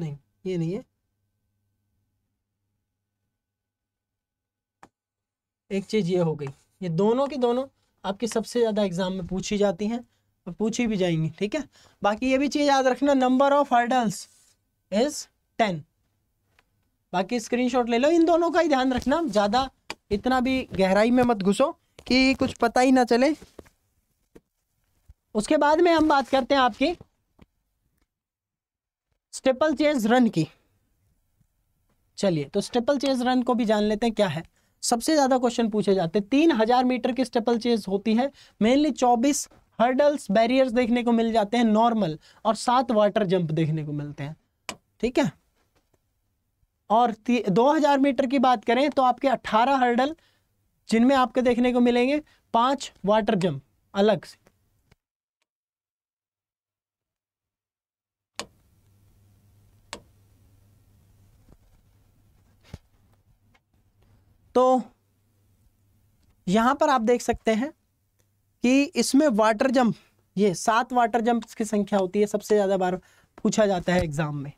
नहीं ये नहीं है एक चीज़ ये हो गई ये दोनों की दोनों आपके सबसे ज़्यादा एग्जाम में पूछी जाती हैं और पूछी भी जाएंगी ठीक है बाकी ये भी चीज़ याद रखना number of hurdles is ten बाकी स्क्रीनशॉट ले लो इन दोनों का ही ध्यान रखना ज़्यादा इतना भी गहराई में मत घुसो कि कुछ पता ही ना चले उसके बाद में हम बात करते हैं आपकी स्टेपल चेज रन की चलिए तो स्टेपल चेज रन को भी जान लेते हैं क्या है सबसे ज्यादा क्वेश्चन पूछे जाते हैं तीन हजार मीटर की स्टेपल चेज होती है मेनली चौबीस हर्डल्स बैरियर्स देखने को मिल जाते हैं नॉर्मल और सात वाटर जंप देखने को मिलते हैं ठीक है और दो हजार मीटर की बात करें तो आपके अट्ठारह हर्डल जिनमें आपके देखने को मिलेंगे पांच वाटर जंप अलग से तो यहाँ पर आप देख सकते हैं कि इसमें वाटर जंप ये सात वाटर जंप की संख्या होती है सबसे ज़्यादा बार पूछा जाता है एग्जाम में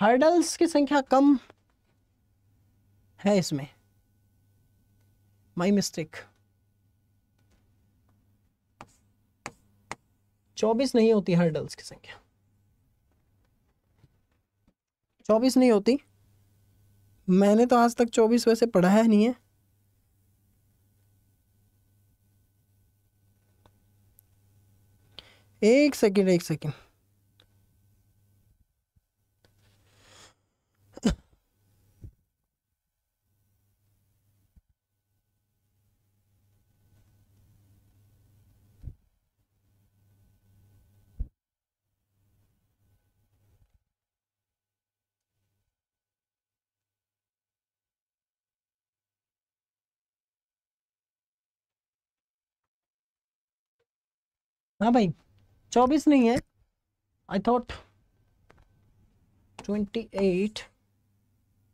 हर्डल्स की संख्या कम है इसमें माई मिस्टेक चौबीस नहीं होती हर्डल्स की संख्या चौबीस नहीं होती मैंने तो आज तक चौबीस वैसे पढ़ा है नहीं है एक सेकेंड एक सेकेंड हाँ भाई चौबीस नहीं है आई थॉट ट्वेंटी एट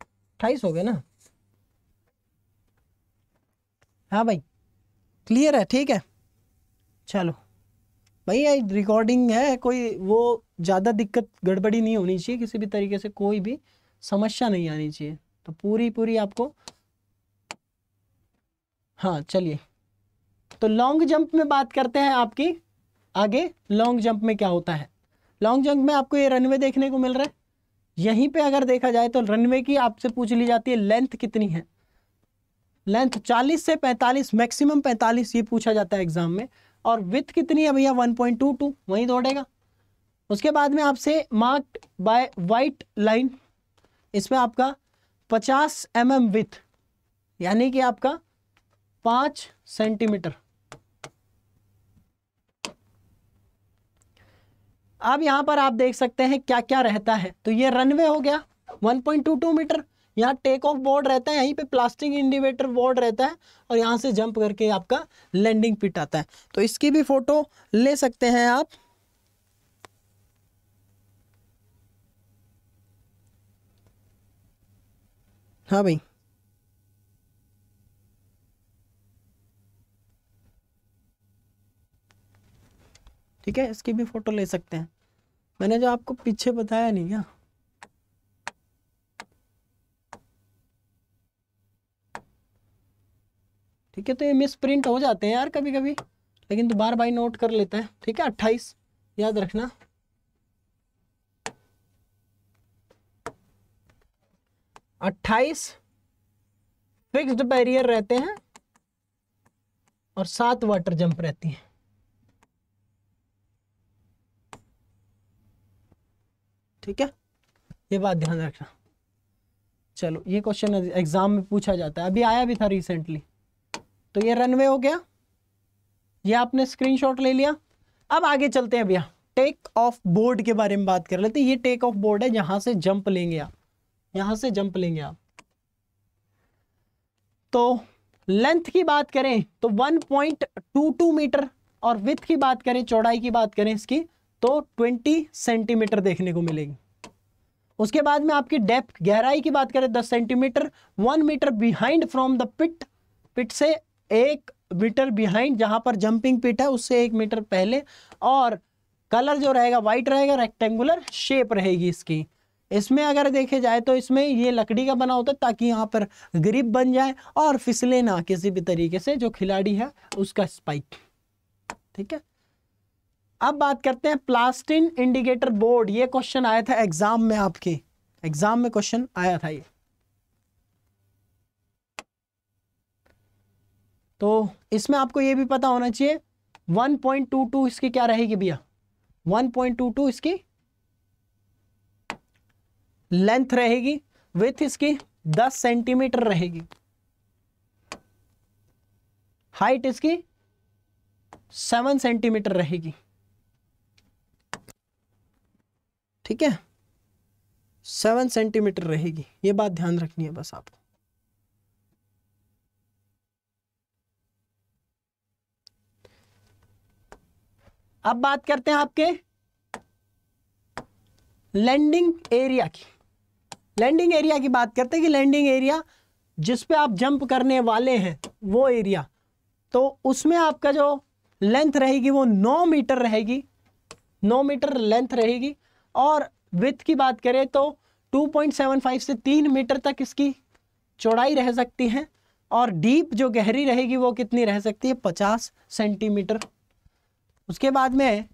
अट्ठाईस हो गए ना हाँ भाई क्लियर है ठीक है चलो ये रिकॉर्डिंग है कोई वो ज़्यादा दिक्कत गड़बड़ी नहीं होनी चाहिए किसी भी तरीके से कोई भी समस्या नहीं आनी चाहिए तो पूरी पूरी आपको हाँ चलिए तो लॉन्ग जंप में बात करते हैं आपकी आगे लॉन्ग जंप में क्या होता है लॉन्ग जंप में आपको ये रनवे देखने को मिल रहा है यहीं पे अगर देखा जाए तो रनवे की आपसे पूछ ली जाती है लेंथ कितनी है लेंथ 40 से 45 मैक्सिमम 45 ये पूछा जाता है एग्जाम में और विथ कितनी है भैया 1.22 वहीं दौड़ेगा उसके बाद में आपसे मार्क्ड बाय वाइट लाइन इसमें आपका 50 एम एम विथ यानी कि आपका पाँच सेंटीमीटर अब यहाँ पर आप देख सकते हैं क्या क्या रहता है तो ये रनवे हो गया 1.22 मीटर यहाँ टेक ऑफ बोर्ड रहता है यहीं पे प्लास्टिक इंडिवेटर बोर्ड रहता है और यहाँ से जंप करके आपका लैंडिंग पिट आता है तो इसकी भी फ़ोटो ले सकते हैं आप हाँ भाई ठीक है इसकी भी फोटो ले सकते हैं मैंने जो आपको पीछे बताया नहीं क्या ठीक है तो ये मिस प्रिंट हो जाते हैं यार कभी कभी लेकिन दोबार बार बाई नोट कर लेते हैं ठीक है अट्ठाईस याद रखना अट्ठाईस फिक्स्ड बैरियर रहते हैं और सात वाटर जंप रहती हैं ठीक है ये बात ध्यान रखना चलो ये क्वेश्चन एग्जाम में पूछा जाता है अभी आया भी था रिसेंटली तो ये रनवे हो गया ये आपने स्क्रीनशॉट ले लिया अब आगे चलते हैं भैया टेक ऑफ बोर्ड के बारे में बात कर लेते हैं ये टेक ऑफ बोर्ड है जहां से जंप लेंगे आप यहां से जंप लेंगे आप तो लेंथ की बात करें तो 1.22 मीटर और विथ की बात करें चौड़ाई की बात करें इसकी तो 20 सेंटीमीटर देखने को मिलेगी उसके बाद में आपकी डेप्थ गहराई की बात करें 10 centimetre one metre behind from the pit pit से एक मीटर बिहाइंड जहां पर जंपिंग पिट है उससे एक मीटर पहले और कलर जो रहेगा व्हाइट रहेगा रेक्टेंगुलर शेप रहेगी इसकी इसमें अगर देखे जाए तो इसमें ये लकड़ी का बना होता है ताकि यहाँ पर ग्रिप बन जाए और फिसले ना किसी भी तरीके से जो खिलाड़ी है उसका स्पाइक ठीक है अब बात करते हैं प्लास्टिन इंडिकेटर बोर्ड ये क्वेश्चन आया था एग्जाम में आपके एग्जाम में क्वेश्चन आया था ये तो इसमें आपको ये भी पता होना चाहिए 1.22 इसकी क्या रहेगी भैया 1.22 इसकी लेंथ रहेगी विथ इसकी 10 सेंटीमीटर रहेगी हाइट इसकी 7 सेंटीमीटर रहेगी ठीक है सेवन सेंटीमीटर रहेगी ये बात ध्यान रखनी है बस आपको अब बात करते हैं आपके लैंडिंग एरिया की लैंडिंग एरिया की बात करते हैं कि लैंडिंग एरिया जिस पे आप जंप करने वाले हैं वो एरिया तो उसमें आपका जो लेंथ रहेगी वो नौ मीटर रहेगी नौ मीटर लेंथ रहेगी और विथ की बात करें तो 2.75 से 3 मीटर तक इसकी चौड़ाई रह सकती है और डीप जो गहरी रहेगी वो कितनी रह सकती है 50 सेंटीमीटर उसके बाद में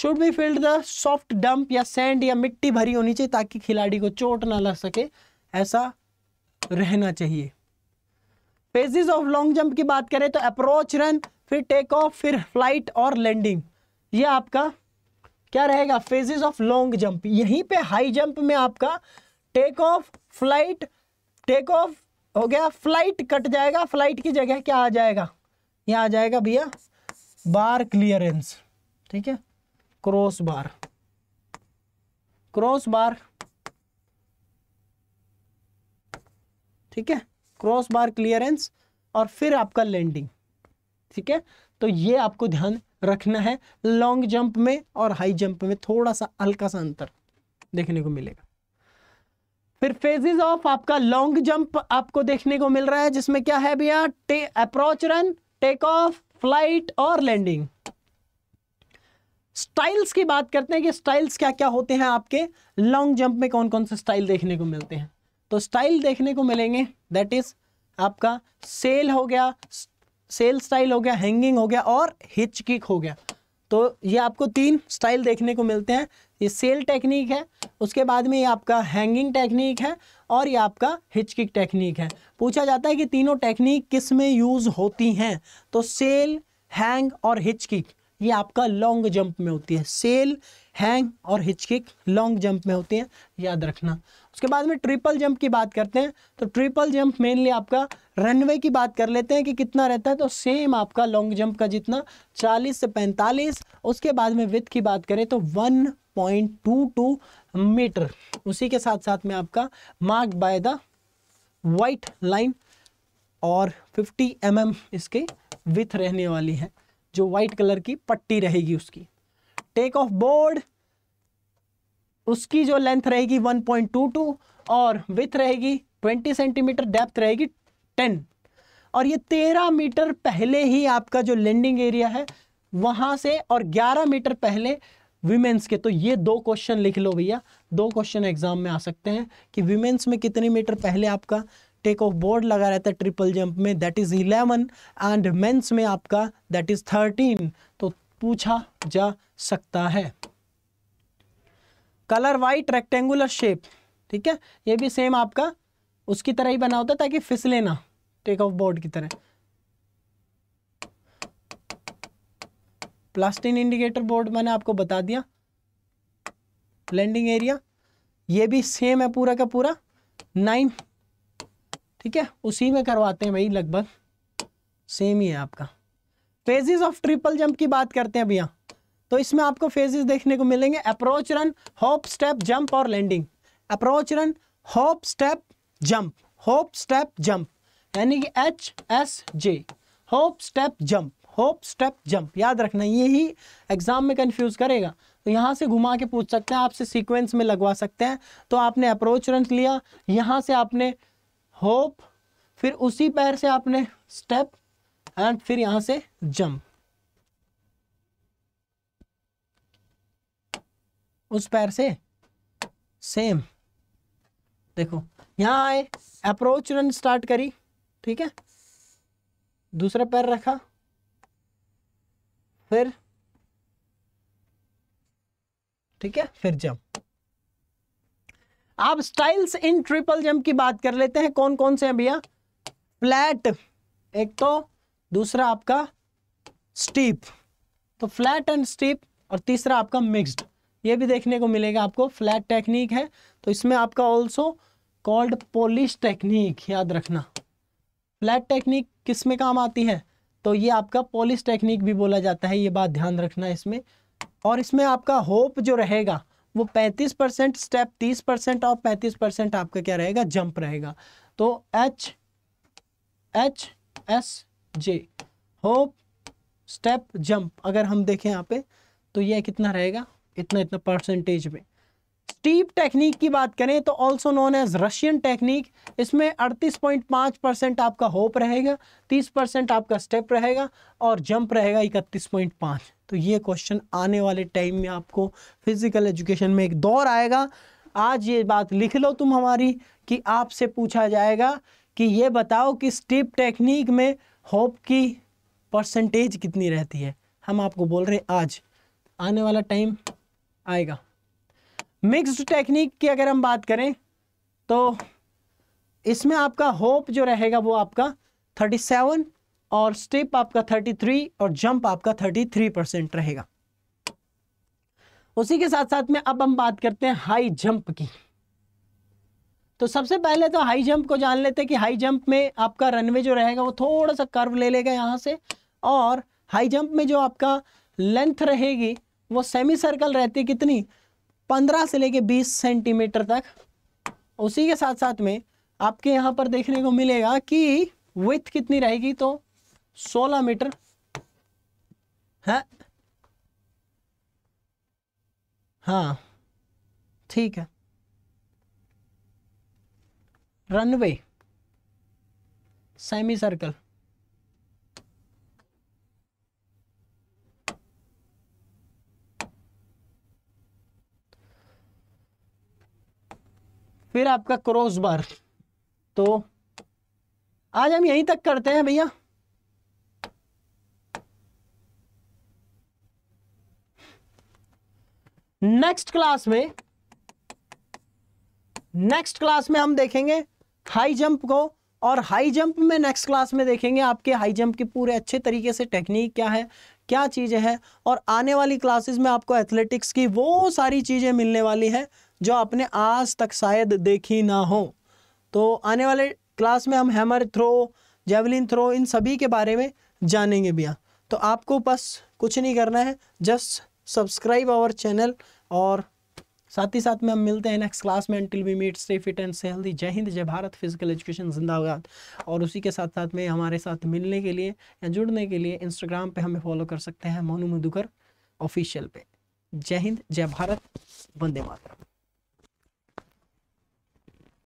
should be filled the soft dump या सैंड या मिट्टी भरी होनी चाहिए ताकि खिलाड़ी को चोट ना लग सके ऐसा रहना चाहिए फेजेस ऑफ लॉन्ग जंप की बात करें तो अप्रोच रन फिर टेक ऑफ फिर फ्लाइट और लैंडिंग ये आपका क्या रहेगा फेजेस ऑफ लॉन्ग जंप यहीं पे हाई जंप में आपका take off flight take off हो गया फ्लाइट कट जाएगा फ्लाइट की जगह क्या आ जाएगा यहाँ आ जाएगा भैया बार क्लियरेंस ठीक है क्रॉस बार क्रॉस बार ठीक है क्रॉस बार क्लियरेंस और फिर आपका लैंडिंग ठीक है तो ये आपको ध्यान रखना है लॉन्ग जंप में और हाई जंप में थोड़ा सा हल्का सा अंतर देखने को मिलेगा फिर फेजेस ऑफ आपका लॉन्ग जंप आपको देखने को मिल रहा है जिसमें क्या है भैया approach run take off flight और लैंडिंग स्टाइल्स की बात करते हैं कि स्टाइल्स क्या क्या होते हैं आपके लॉन्ग जंप में कौन कौन से स्टाइल देखने को मिलते हैं तो स्टाइल देखने को मिलेंगे दैट इज आपका सेल हो गया सेल स्टाइल हो गया हैंगिंग हो गया और हिच किक हो गया तो ये आपको तीन स्टाइल देखने को मिलते हैं ये सेल टेक्निक है उसके बाद में ये आपका हैंगिंग टेक्निक है और ये आपका हिच किक टेक्निक है पूछा जाता है कि तीनों टेक्निक किस में यूज़ होती हैं तो सेल हैंग और हिच किक ये आपका लॉन्ग जंप में होती है सेल हैंग और हिचकिक लॉन्ग जंप में होती हैं याद रखना उसके बाद में ट्रिपल जंप की बात करते हैं तो ट्रिपल जंप मेनली आपका रनवे की बात कर लेते हैं कि कितना रहता है तो सेम आपका लॉन्ग जंप का जितना 40 से 45 उसके बाद में विथ की बात करें तो 1.22 मीटर उसी के साथ साथ में आपका mark by the white line और 50 एम mm इसकी विथ रहने वाली है जो वाइट कलर की पट्टी रहेगी उसकी टेक ऑफ बोर्ड उसकी जो लेंथ रहेगी 1.22 और विथ रहेगी 20 सेंटीमीटर डेप्थ रहेगी 10 और ये 13 मीटर पहले ही आपका जो लैंडिंग एरिया है वहां से और 11 मीटर पहले विमेंस के तो ये दो क्वेश्चन लिख लो भैया दो क्वेश्चन एग्जाम में आ सकते हैं कि विमेंस में कितने मीटर पहले आपका टेक ऑफ बोर्ड लगा रहता है ट्रिपल जंप में that is eleven and men's में आपका दैट इज़ थर्टीन पूछा जा सकता है कलर वाइट रेक्टेंगुलर शेप ठीक है ये भी सेम आपका उसकी तरह ही बना होता है ताकि फिसले ना टेक ऑफ बोर्ड की तरह प्लास्टिन इंडिकेटर बोर्ड मैंने आपको बता दिया लैंडिंग एरिया ये भी सेम है पूरा का पूरा नाइन ठीक है उसी में करवाते हैं भाई लगभग सेम ही है आपका फेजेस ऑफ ट्रिपल जंप की बात करते हैं भैया तो इसमें आपको फेजेस देखने को मिलेंगे approach run hop step jump और landing approach run hop step jump hop step jump यानी कि H S J hop step jump hop step jump याद रखना ये ही एग्जाम में कंफ्यूज करेगा तो यहाँ से घुमा के पूछ सकते हैं आपसे सीक्वेंस में लगवा सकते हैं तो आपने अप्रोच रन लिया यहाँ से आपने होप फिर उसी पैर से आपने स्टेप एंड फिर यहां से जंप उस पैर से सेम देखो यहां आए अप्रोच रन स्टार्ट करी ठीक है दूसरा पैर रखा फिर ठीक है फिर जंप आप स्टाइल्स इन ट्रिपल जंप की बात कर लेते हैं कौन कौन से हैं भैया फ्लैट एक तो दूसरा आपका स्टीप तो फ्लैट एंड स्टीप और तीसरा आपका मिक्स्ड ये भी देखने को मिलेगा आपको फ्लैट टेक्निक है तो इसमें आपका ऑल्सो कॉल्ड पोलिश टेक्निक याद रखना फ्लैट टेक्निक किस में काम आती है तो ये आपका पोलिश टेक्निक भी बोला जाता है ये बात ध्यान रखना इसमें और इसमें आपका होप जो रहेगा वो 35 परसेंट स्टेप 30 परसेंट और 35 परसेंट आपका क्या रहेगा जंप रहेगा तो H H S J hop step jump अगर हम देखें यहाँ पे तो ये कितना रहेगा इतना इतना परसेंटेज में स्टीप टेक्निक की बात करें तो also known as Russian technique इसमें 38.5 परसेंट आपका होप रहेगा 30 परसेंट आपका स्टेप रहेगा और जंप रहेगा इकतीस पॉइंट पाँच तो ये क्वेश्चन आने वाले टाइम में आपको फिजिकल एजुकेशन में एक दौर आएगा आज ये बात लिख लो तुम हमारी कि आपसे पूछा जाएगा कि ये बताओ कि स्टीप टेक्निक में होप की परसेंटेज कितनी रहती है हम आपको बोल रहे हैं आज आने वाला टाइम आएगा मिक्स्ड टेक्निक की अगर हम बात करें तो इसमें आपका होप जो रहेगा वो आपका 37 और स्टेप आपका 33 और जंप आपका 33 परसेंट रहेगा उसी के साथ साथ में अब हम बात करते हैं हाई जंप की तो सबसे पहले तो हाई जंप को जान लेते हैं कि हाई जंप में आपका रनवे जो रहेगा वो थोड़ा सा कर्व ले लेगा यहाँ से और हाई जंप में जो आपका लेंथ रहेगी वो सेमी सर्कल रहती है कितनी पंद्रह से लेके बीस सेंटीमीटर तक उसी के साथ साथ में आपके यहाँ पर देखने को मिलेगा कि विथ कितनी रहेगी तो सोलह मीटर है हाँ ठीक है रनवे सेमी सर्कल फिर आपका क्रॉस बार तो आज हम यहीं तक करते हैं भैया नेक्स्ट क्लास में नेक्स्ट क्लास में हम देखेंगे हाई जंप को और हाई जंप में नेक्स्ट क्लास में देखेंगे आपके हाई जंप के पूरे अच्छे तरीके से टेक्निक क्या है क्या चीज़ें हैं और आने वाली क्लासेस में आपको एथलेटिक्स की वो सारी चीज़ें मिलने वाली है जो आपने आज तक शायद देखी ना हो तो आने वाले क्लास में हम हैमर थ्रो जेवलिन थ्रो इन सभी के बारे में जानेंगे भैया तो आपको बस कुछ नहीं करना है जस्ट सब्सक्राइब आवर चैनल और साथ ही साथ में हम मिलते हैं नेक्स्ट क्लास में until we meet stay fit and stay healthy जय हिंद जय भारत फिजिकल एजुकेशन जिंदाबाद और उसी के साथ साथ में हमारे साथ मिलने के लिए या जुड़ने के लिए इंस्टाग्राम पे हमें फॉलो कर सकते हैं मोनू मधुकर ऑफिशियल पे जय हिंद जय भारत वंदे मातरम